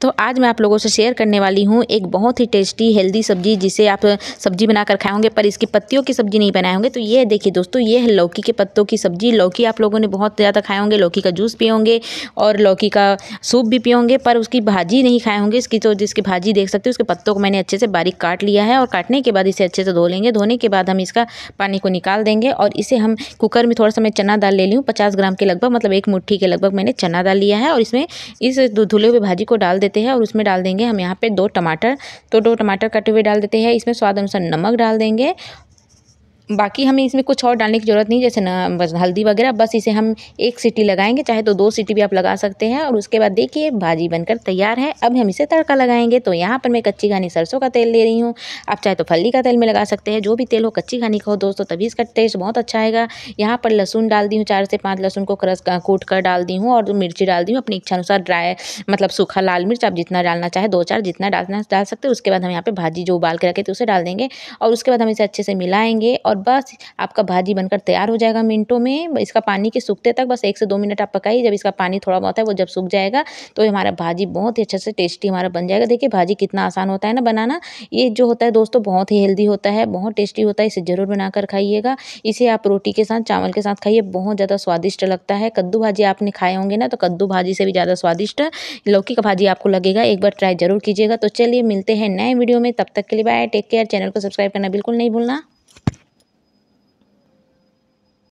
तो आज मैं आप लोगों से शेयर करने वाली हूँ एक बहुत ही टेस्टी हेल्दी सब्जी जिसे आप सब्जी बनाकर खाए होंगे पर इसकी पत्तियों की सब्जी नहीं बनाए होंगे तो ये देखिए दोस्तों ये है लौकी के पत्तों की सब्जी लौकी आप लोगों ने बहुत ज़्यादा खाए होंगे लौकी का जूस पिए होंगे और लौकी का सूप भी पिए होंगे पर उसकी भाजी नहीं खाए होंगे इसकी तो जिसकी भाजी देख सकते हो उसके पत्तों को मैंने अच्छे से बारीक काट लिया है और काटने के बाद इसे अच्छे से धो लेंगे धोने के बाद हम इसका पानी को निकाल देंगे और इसे हम कुकर में थोड़ा सा मैं चना दाल ले ली हूँ पचास ग्राम के लगभग मतलब एक मुट्ठी के लगभग मैंने चना दाल लिया है और इसमें इस धुले हुए भाजी को डाल लेते हैं और उसमें डाल देंगे हम यहाँ पे दो टमाटर तो दो टमाटर कटे हुए डाल देते हैं इसमें स्वाद अनुसार नमक डाल देंगे बाकी हमें इसमें कुछ और डालने की ज़रूरत नहीं जैसे ना हल्दी वगैरह बस इसे हम एक सीटी लगाएंगे चाहे तो दो सीटी भी आप लगा सकते हैं और उसके बाद देखिए भाजी बनकर तैयार है अब हम इसे तड़का लगाएंगे तो यहाँ पर मैं कच्ची घानी सरसों का तेल ले रही हूँ आप चाहे तो फल्ली का तेल में लगा सकते हैं जो भी तेल हो कच्ची घानी का हो दोस्तों तभी इसका टेस्ट बहुत अच्छा आएगा यहाँ पर लहसुन डाल दी हूँ चार से पाँच लहसुन को क्रस कूट कर डाल दी हूँ और मिर्ची डाल दी हूँ अपनी इच्छा अनुसार ड्राई मतलब सूखा लाल मिर्च आप जितना डालना चाहे दो चार जितना डालना डाल सकते हैं उसके बाद हम यहाँ पर भाजी जो उबाल के रखे थे उसे डाल देंगे और उसके बाद हम इसे अच्छे से मिलाएंगे और बस आपका भाजी बनकर तैयार हो जाएगा मिनटों में इसका पानी के सूखते तक बस एक से दो मिनट आप पकाइए जब इसका पानी थोड़ा बहुत है वो जब सूख जाएगा तो हमारा भाजी बहुत ही अच्छे से टेस्टी हमारा बन जाएगा देखिए भाजी कितना आसान होता है ना बनाना ये जो होता है दोस्तों बहुत ही हेल्दी होता है बहुत टेस्टी होता है इसे ज़रूर बनाकर खाइएगा इसे आप रोटी के साथ चावल के साथ खाइए बहुत ज़्यादा स्वादिष्ट लगता है कद्दू भाजी आपने खाए होंगे ना तो कद्दू भाजी से भी ज़्यादा स्वादिष्ट लौकी का भाजी आपको लगेगा एक बार ट्राई ज़रूर कीजिएगा तो चलिए मिलते हैं नए वीडियो में तब तक के लिए बाय टेक केयर चैनल को सब्सक्राइब करना बिल्कुल नहीं भूलना